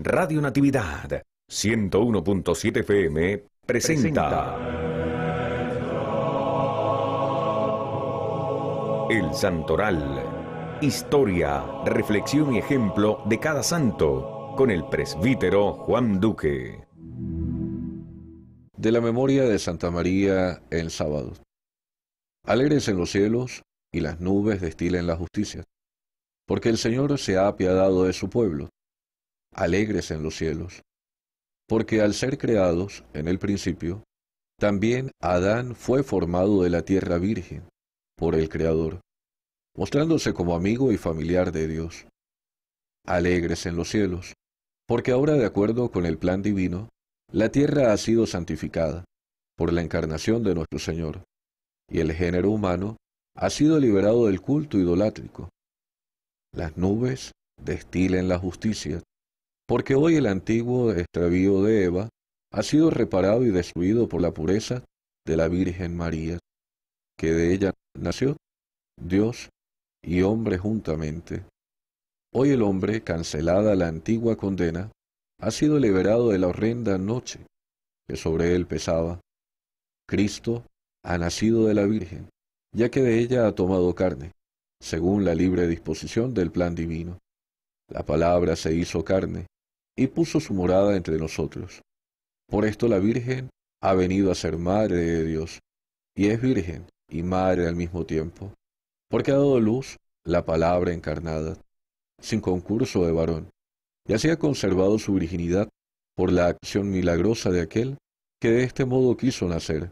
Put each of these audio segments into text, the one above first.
Radio Natividad 101.7 FM presenta, El Santoral. Historia, reflexión y ejemplo de cada santo con el presbítero Juan Duque. De la memoria de Santa María el sábado. Alegres en los cielos y las nubes destilen la justicia, porque el Señor se ha apiadado de su pueblo alegres en los cielos. Porque al ser creados, en el principio, también Adán fue formado de la tierra virgen, por el Creador, mostrándose como amigo y familiar de Dios. Alegres en los cielos, porque ahora de acuerdo con el plan divino, la tierra ha sido santificada por la encarnación de nuestro Señor, y el género humano ha sido liberado del culto idolátrico. Las nubes destilen la justicia porque hoy el antiguo extravío de Eva ha sido reparado y destruido por la pureza de la Virgen María, que de ella nació Dios y hombre juntamente. Hoy el hombre, cancelada la antigua condena, ha sido liberado de la horrenda noche que sobre él pesaba. Cristo ha nacido de la Virgen, ya que de ella ha tomado carne, según la libre disposición del plan divino. La palabra se hizo carne y puso su morada entre nosotros. Por esto la Virgen ha venido a ser madre de Dios, y es Virgen y madre al mismo tiempo, porque ha dado luz la palabra encarnada, sin concurso de varón, y así ha conservado su virginidad por la acción milagrosa de aquel que de este modo quiso nacer.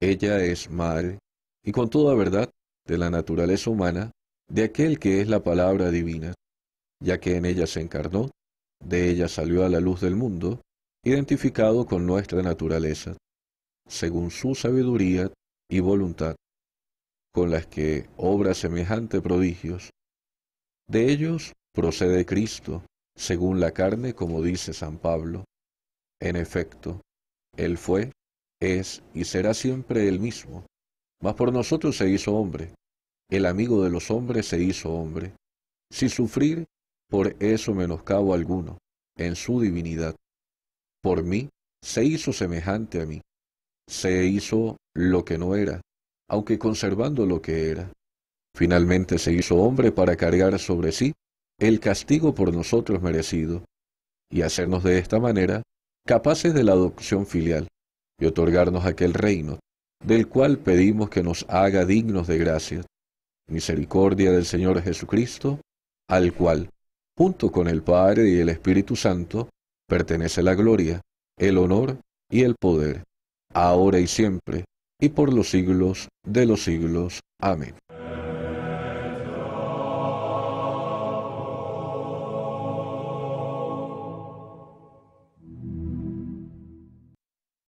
Ella es madre, y con toda verdad, de la naturaleza humana, de aquel que es la palabra divina, ya que en ella se encarnó de ella salió a la luz del mundo, identificado con nuestra naturaleza, según su sabiduría y voluntad, con las que obra semejante prodigios. De ellos procede Cristo, según la carne, como dice San Pablo. En efecto, Él fue, es y será siempre el mismo, mas por nosotros se hizo hombre, el amigo de los hombres se hizo hombre, sin sufrir por eso menoscabo alguno, en su divinidad. Por mí se hizo semejante a mí, se hizo lo que no era, aunque conservando lo que era. Finalmente se hizo hombre para cargar sobre sí el castigo por nosotros merecido, y hacernos de esta manera capaces de la adopción filial, y otorgarnos aquel reino, del cual pedimos que nos haga dignos de gracia. Misericordia del Señor Jesucristo, al cual, junto con el Padre y el Espíritu Santo, pertenece la gloria, el honor y el poder, ahora y siempre, y por los siglos de los siglos. Amén.